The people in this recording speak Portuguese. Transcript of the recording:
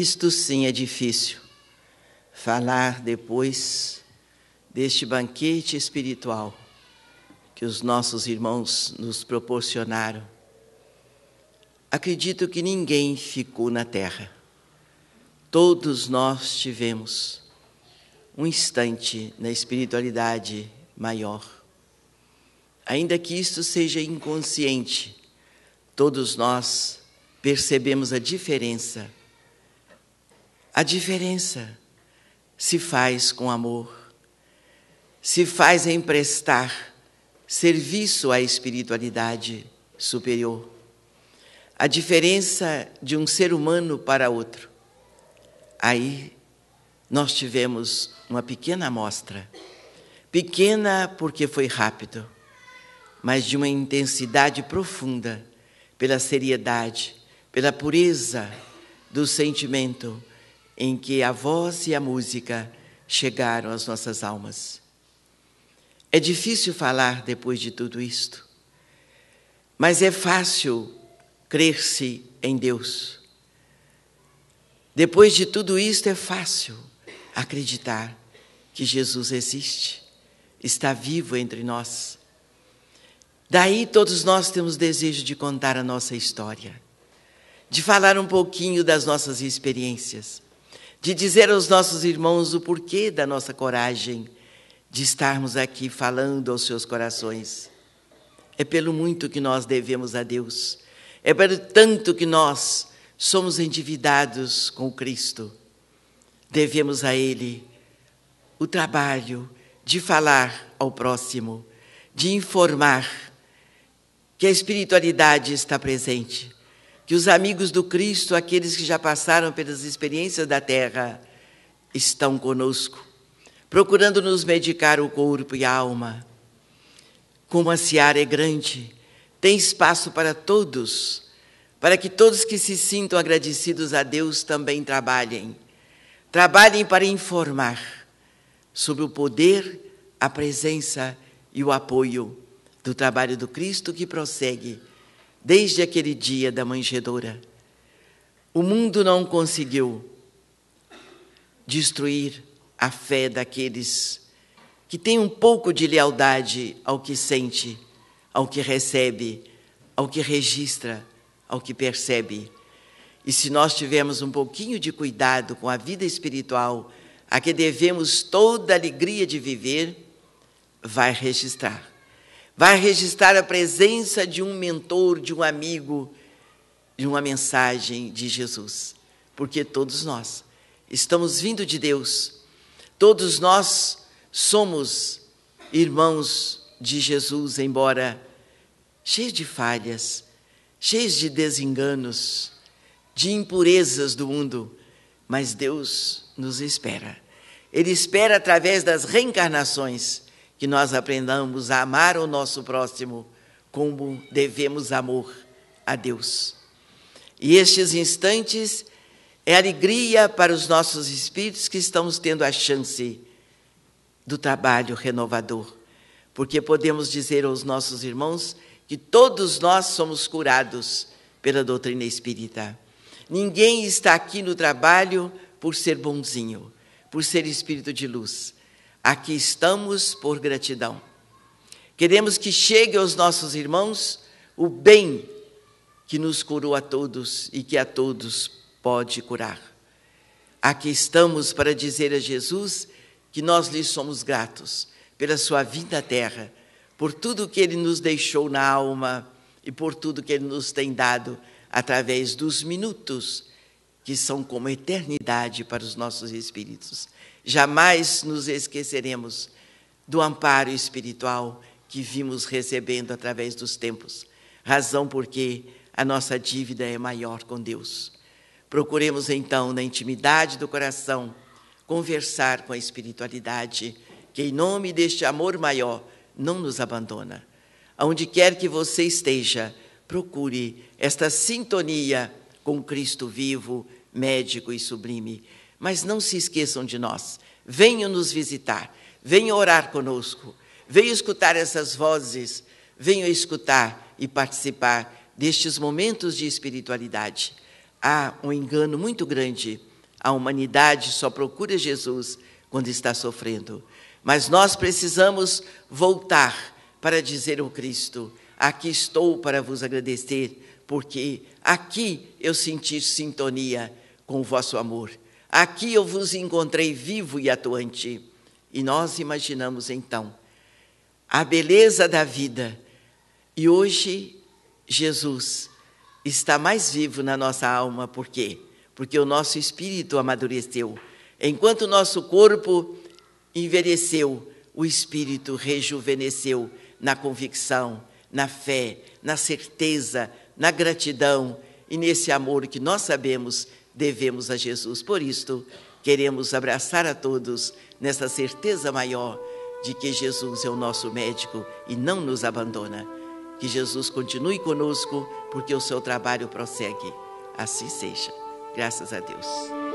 Isto sim é difícil. Falar depois deste banquete espiritual que os nossos irmãos nos proporcionaram. Acredito que ninguém ficou na terra. Todos nós tivemos um instante na espiritualidade maior. Ainda que isto seja inconsciente, todos nós percebemos a diferença a diferença se faz com amor, se faz em prestar serviço à espiritualidade superior. A diferença de um ser humano para outro. Aí nós tivemos uma pequena amostra. Pequena porque foi rápido, mas de uma intensidade profunda, pela seriedade, pela pureza do sentimento em que a voz e a música chegaram às nossas almas. É difícil falar depois de tudo isto, mas é fácil crer-se em Deus. Depois de tudo isto, é fácil acreditar que Jesus existe, está vivo entre nós. Daí todos nós temos desejo de contar a nossa história, de falar um pouquinho das nossas experiências de dizer aos nossos irmãos o porquê da nossa coragem de estarmos aqui falando aos seus corações. É pelo muito que nós devemos a Deus, é pelo tanto que nós somos endividados com Cristo. Devemos a Ele o trabalho de falar ao próximo, de informar que a espiritualidade está presente que os amigos do Cristo, aqueles que já passaram pelas experiências da terra, estão conosco, procurando nos medicar o corpo e a alma. Como a seara é grande, tem espaço para todos, para que todos que se sintam agradecidos a Deus também trabalhem. Trabalhem para informar sobre o poder, a presença e o apoio do trabalho do Cristo que prossegue desde aquele dia da manjedoura. O mundo não conseguiu destruir a fé daqueles que têm um pouco de lealdade ao que sente, ao que recebe, ao que registra, ao que percebe. E se nós tivermos um pouquinho de cuidado com a vida espiritual, a que devemos toda a alegria de viver, vai registrar vai registrar a presença de um mentor, de um amigo, de uma mensagem de Jesus. Porque todos nós estamos vindo de Deus, todos nós somos irmãos de Jesus, embora cheios de falhas, cheios de desenganos, de impurezas do mundo, mas Deus nos espera. Ele espera através das reencarnações que nós aprendamos a amar o nosso próximo como devemos amor a Deus. E estes instantes é alegria para os nossos espíritos que estamos tendo a chance do trabalho renovador, porque podemos dizer aos nossos irmãos que todos nós somos curados pela doutrina espírita. Ninguém está aqui no trabalho por ser bonzinho, por ser espírito de luz. Aqui estamos por gratidão. Queremos que chegue aos nossos irmãos o bem que nos curou a todos e que a todos pode curar. Aqui estamos para dizer a Jesus que nós lhe somos gratos pela sua vinda à terra, por tudo que ele nos deixou na alma e por tudo que ele nos tem dado através dos minutos que são como eternidade para os nossos espíritos. Jamais nos esqueceremos do amparo espiritual que vimos recebendo através dos tempos, razão porque a nossa dívida é maior com Deus. Procuremos então, na intimidade do coração, conversar com a espiritualidade, que em nome deste amor maior não nos abandona. Aonde quer que você esteja, procure esta sintonia com Cristo vivo, médico e sublime, mas não se esqueçam de nós. Venham nos visitar, venham orar conosco, venham escutar essas vozes, venham escutar e participar destes momentos de espiritualidade. Há um engano muito grande. A humanidade só procura Jesus quando está sofrendo. Mas nós precisamos voltar para dizer ao Cristo: Aqui estou para vos agradecer, porque aqui eu senti sintonia com o vosso amor. Aqui eu vos encontrei vivo e atuante. E nós imaginamos então a beleza da vida. E hoje Jesus está mais vivo na nossa alma, por quê? Porque o nosso espírito amadureceu. Enquanto o nosso corpo envelheceu, o espírito rejuvenesceu na convicção, na fé, na certeza, na gratidão e nesse amor que nós sabemos devemos a Jesus. Por isto, queremos abraçar a todos nessa certeza maior de que Jesus é o nosso médico e não nos abandona. Que Jesus continue conosco, porque o seu trabalho prossegue. Assim seja. Graças a Deus.